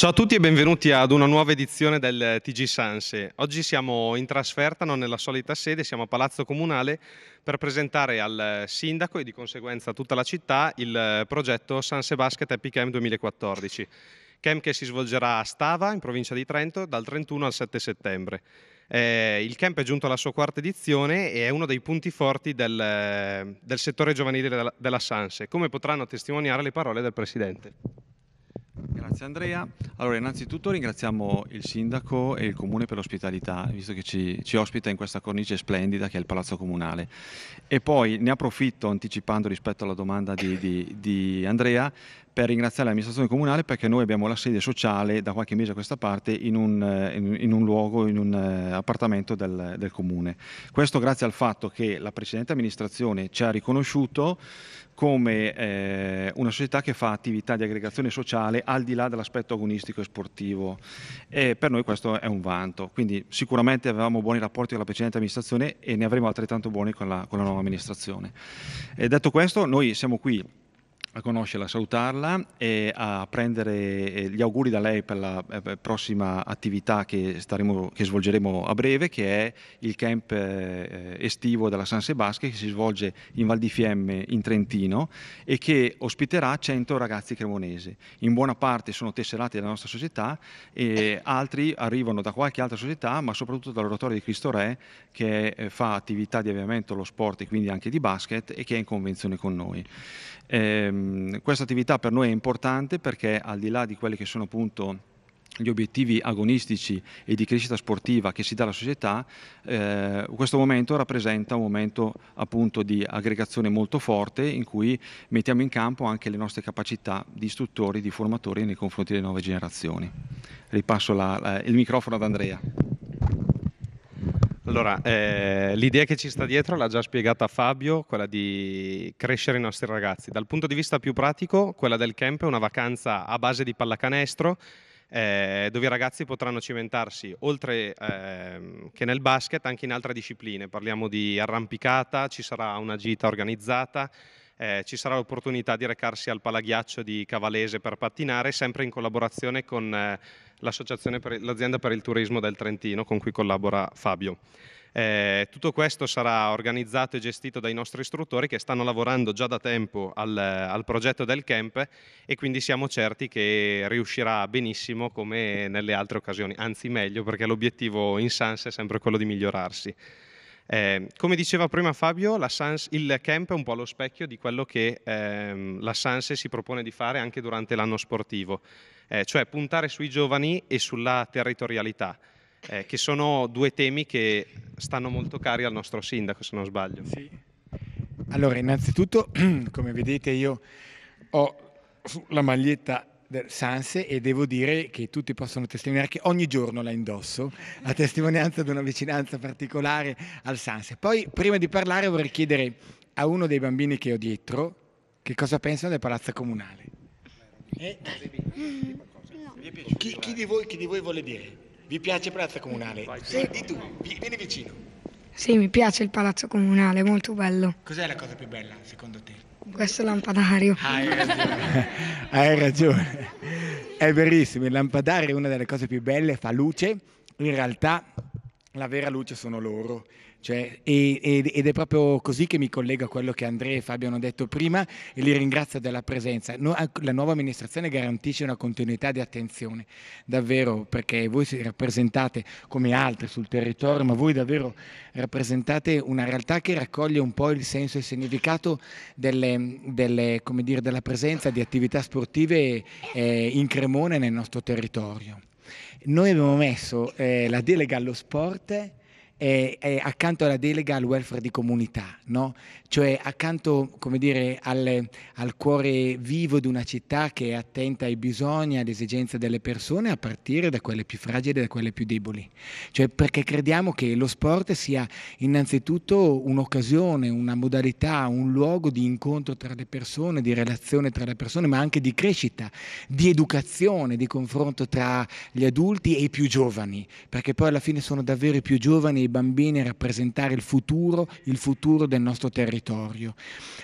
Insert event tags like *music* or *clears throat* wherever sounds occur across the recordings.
Ciao a tutti e benvenuti ad una nuova edizione del TG Sanse. Oggi siamo in trasferta, non nella solita sede, siamo a Palazzo Comunale per presentare al sindaco e di conseguenza a tutta la città il progetto Sanse Basket Happy Camp 2014, camp che si svolgerà a Stava, in provincia di Trento, dal 31 al 7 settembre. Eh, il camp è giunto alla sua quarta edizione e è uno dei punti forti del, del settore giovanile della, della Sanse, come potranno testimoniare le parole del Presidente. Grazie Andrea. Allora, innanzitutto ringraziamo il Sindaco e il Comune per l'ospitalità, visto che ci, ci, ospita in questa cornice splendida che è il Palazzo Comunale. E poi ne approfitto, anticipando rispetto alla domanda di, di, di Andrea, per ringraziare l'amministrazione comunale perché noi abbiamo la sede sociale da qualche mese a questa parte in un, in, in un luogo, in un eh, appartamento del, del, comune. Questo grazie al fatto che la precedente amministrazione ci ha riconosciuto come eh, una società che fa attività di aggregazione sociale al di là dell'aspetto agonistico calcistico e sportivo e per noi questo è un vanto. Quindi sicuramente avevamo buoni rapporti con la precedente amministrazione e ne avremo altrettanto buoni con la, con la nuova amministrazione. E detto questo, noi siamo qui a conoscerla, a salutarla e a prendere eh, gli auguri da lei eh, per la prossima attività che, staremo, che svolgeremo a breve, che è il camp eh, estivo della San Sebastia, che si svolge in Val di Fiemme, in Trentino, e che ospiterà 100 ragazzi cremonesi. In buona parte sono tesserati della nostra società e altri arrivano da qualche altra società, ma soprattutto dall'Oratorio di Cristo Re, che fa attività di avviamento allo sport e quindi anche di basket e che è in convenzione con noi. Ehm, Ehm, questa attività per noi è importante perché al di là di quelli che sono appunto gli obiettivi agonistici e di crescita sportiva che si dà alla società, eh, questo momento rappresenta un momento appunto di aggregazione molto forte in cui mettiamo in campo anche le nostre capacità di istruttori, di formatori nei confronti delle nuove generazioni. Ripasso la, la, il microfono ad Andrea. Allora, eh, l'idea che ci sta dietro l'ha già spiegata Fabio, quella di crescere i nostri ragazzi. Dal punto di vista più pratico, quella del camp è una vacanza a base di pallacanestro, eh, dove i ragazzi potranno cimentarsi, oltre eh, che nel basket, anche in altre discipline. Parliamo di arrampicata, ci sarà una gita organizzata, eh, ci sarà l'opportunità di recarsi al palaghiaccio di Cavalese per pattinare, sempre in collaborazione con eh, l'azienda per il turismo del Trentino con cui collabora Fabio. Eh, tutto questo sarà organizzato e gestito dai nostri istruttori che stanno lavorando già da tempo al, al, progetto del camp e quindi siamo certi che riuscirà benissimo come nelle altre occasioni, anzi meglio perché l'obiettivo in SANS è sempre quello di migliorarsi. Eh, come diceva prima Fabio, Sans, il camp è un po' lo specchio di quello che ehm, la Sans si propone di fare anche durante l'anno sportivo, eh, cioè puntare sui giovani e sulla territorialità. Eh, che sono due temi che stanno molto cari al nostro sindaco, se non sbaglio. Sì. Allora, innanzitutto, *clears throat* come vedete, io ho la maglietta Sanse e devo dire che tutti possono testimoniare che ogni giorno la indosso, a testimonianza di una vicinanza particolare al Sanse. Poi, prima di parlare, vorrei chiedere a uno dei bambini che ho dietro che cosa pensano del palazzo comunale. Eh, chi, chi, di voi, chi, di voi, vuole dire? Vi piace palazzo comunale? Senti tu, vieni vicino. Sì, mi piace il palazzo comunale, molto bello. Cos'è la cosa più bella secondo te? Questo lampadario. Ah, hai ragione. *laughs* hai ragione. È verissimo, il lampadario è una delle cose più belle, fa luce. In realtà la vera luce sono loro cioè, e, ed, ed è proprio così che mi collego a quello che Andrea e Fabio hanno detto prima e li ringrazio della presenza. No, la nuova amministrazione garantisce una continuità di attenzione, davvero, perché voi rappresentate come altri sul territorio, ma voi davvero rappresentate una realtà che raccoglie un po' il senso e il significato delle, delle, dire, della presenza di attività sportive eh, in Cremone nel nostro territorio. Noi abbiamo messo eh, la delega allo sport è, eh, accanto alla delega al welfare di comunità, no? cioè accanto dire, al, al, cuore vivo di una città che è attenta ai bisogni, alle esigenze delle persone, a partire da quelle più fragili e da quelle più deboli. Cioè, perché crediamo che lo sport sia innanzitutto un'occasione, una modalità, un luogo di incontro tra le persone, di relazione tra le persone, ma anche di crescita, di educazione, di confronto tra gli adulti e i più giovani, perché poi alla fine sono davvero i più giovani e i bambini rappresentare il futuro, il futuro del nostro territorio.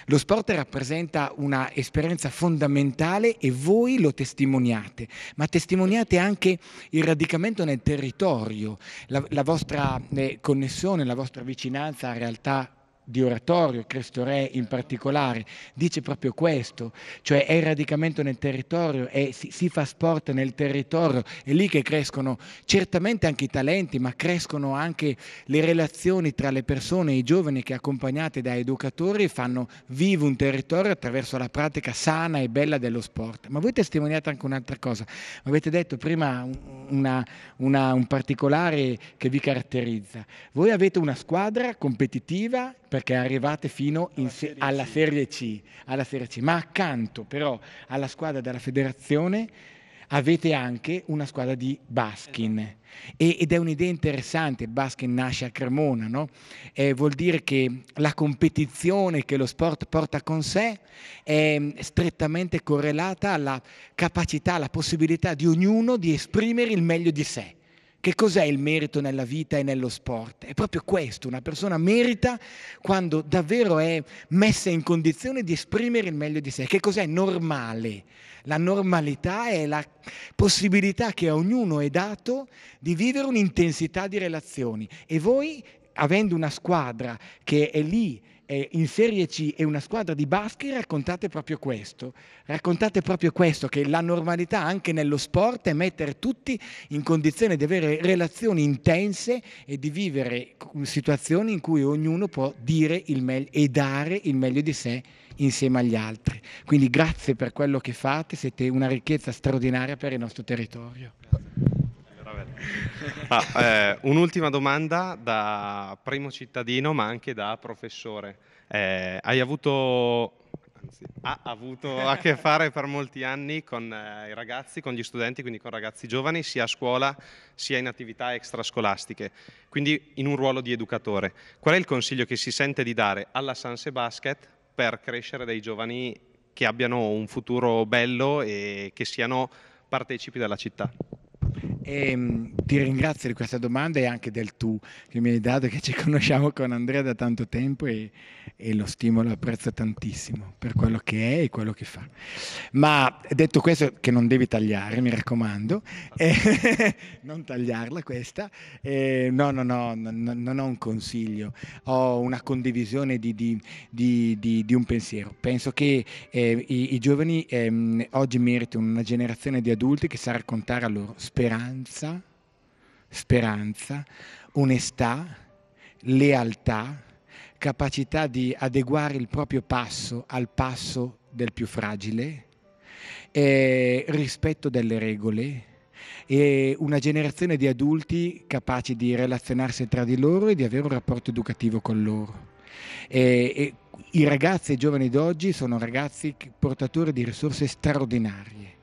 Lo sport rappresenta un'esperienza fondamentale e voi lo testimoniate, ma testimoniate anche il radicamento nel territorio, la, la vostra eh, connessione, la vostra vicinanza a realtà di oratorio, Cristo Re in particolare, dice proprio questo, cioè è il radicamento nel territorio, è, si, si, fa sport nel territorio, è lì che crescono certamente anche i talenti, ma crescono anche le relazioni tra le persone i giovani che accompagnate da educatori fanno vivo un territorio attraverso la pratica sana e bella dello sport. Ma voi testimoniate anche un'altra cosa, avete detto prima una, una, un particolare che vi caratterizza, voi avete una squadra competitiva, perché arrivate fino se- alla, serie C, alla Serie C, ma accanto però alla squadra della federazione avete anche una squadra di Baskin esatto. e, ed è un'idea interessante, Baskin nasce a Cremona, no? eh, vuol dire che la competizione che lo sport porta con sé è mm, strettamente correlata alla capacità, alla possibilità di ognuno di esprimere il meglio di sé che cos'è il merito nella vita e nello sport? È proprio questo, una persona merita quando davvero è messa in condizione di esprimere il meglio di sé. Che cos'è normale? La normalità è la possibilità che a ognuno è dato di vivere un'intensità di relazioni e voi avendo una squadra che è lì eh, in Serie C e una squadra di basket raccontate proprio questo, raccontate proprio questo, che la normalità anche nello sport è mettere tutti in condizione di avere relazioni intense e di vivere situazioni in cui ognuno può dire il meglio e dare il meglio di sé insieme agli altri. Quindi grazie per quello che fate, siete una ricchezza straordinaria per il nostro territorio. *laughs* Ah, eh, un'ultima domanda da primo cittadino, ma anche da professore. Eh, hai avuto, anzi, ha avuto a che fare per molti anni con eh, i ragazzi, con gli studenti, quindi con ragazzi giovani, sia a scuola sia in attività extrascolastiche, quindi in un ruolo di educatore. Qual è il consiglio che si sente di dare alla Sanse Basket per crescere dei giovani che abbiano un futuro bello e che siano partecipi della città? E ehm, ti ringrazio di questa domanda e anche del tu che mi hai dato, che ci conosciamo con Andrea da tanto tempo e, e lo stimolo apprezzo tantissimo per quello che è e quello che fa. Ma detto questo, che non devi tagliare, mi raccomando, *laughs* eh, non tagliarla questa, eh, no, no, no, no, non ho un consiglio, ho una condivisione di, di, di, di un pensiero. Penso che eh, i, i, giovani ehm, oggi meritino una generazione di adulti che sa raccontare a loro speranza tolleranza, speranza, onestà, lealtà, capacità di adeguare il proprio passo al passo del più fragile, eh, rispetto delle regole e una generazione di adulti capaci di relazionarsi tra di loro e di avere un rapporto educativo con loro. E, e I ragazzi e i giovani d'oggi sono ragazzi portatori di risorse straordinarie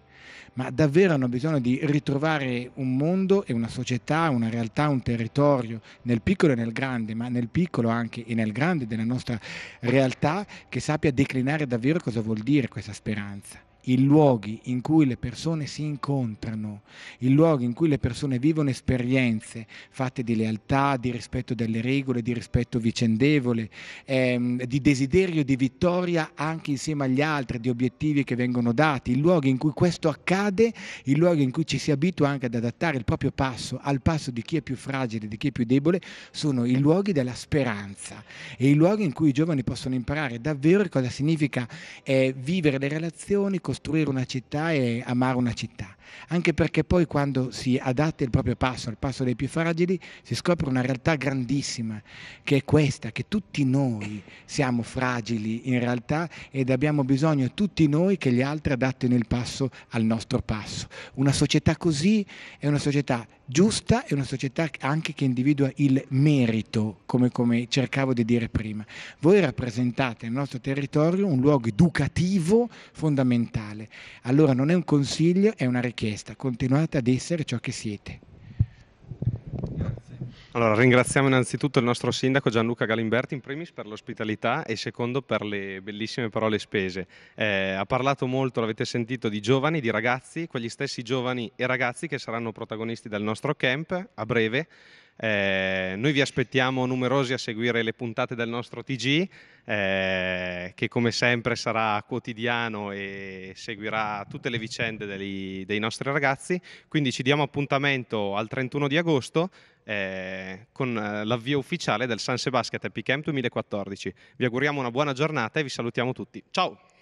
ma davvero hanno bisogno di ritrovare un mondo e una società, una realtà, un territorio, nel piccolo e nel grande, ma nel piccolo anche e nel grande della nostra realtà, che sappia declinare davvero cosa vuol dire questa speranza i luoghi in cui le persone si incontrano, i luoghi in cui le persone vivono esperienze fatte di lealtà, di rispetto delle regole, di rispetto vicendevole, ehm, di desiderio di vittoria anche insieme agli altri, di obiettivi che vengono dati, i luoghi in cui questo accade, i luoghi in cui ci si abitua anche ad adattare il proprio passo al passo di chi è più fragile, di chi è più debole, sono i luoghi della speranza e i luoghi in cui i giovani possono imparare davvero cosa significa eh, vivere le relazioni, costruire una città e amare una città, anche perché poi quando si adatta il proprio passo al passo dei più fragili si scopre una realtà grandissima che è questa, che tutti noi siamo fragili in realtà ed abbiamo bisogno tutti noi che gli altri adattino il passo al nostro passo. Una società così è una società giusta è una società anche che individua il merito, come, come, cercavo di dire prima. Voi rappresentate nel nostro territorio un luogo educativo fondamentale mentale. Allora non è un consiglio, è una richiesta. Continuate ad essere ciò che siete. Allora, ringraziamo innanzitutto il nostro sindaco Gianluca Galimberti, in primis per l'ospitalità e secondo per le bellissime parole spese. Eh, ha parlato molto, l'avete sentito, di giovani, di ragazzi, quegli stessi giovani e ragazzi che saranno protagonisti del nostro camp a breve. Eh, noi vi aspettiamo numerosi a seguire le puntate del nostro TG, eh, che come sempre sarà quotidiano e seguirà tutte le vicende dei, dei nostri ragazzi. Quindi ci diamo appuntamento al 31 di agosto eh, con eh, l'avvio ufficiale del San Basket Epic Camp 2014. Vi auguriamo una buona giornata e vi salutiamo tutti. Ciao!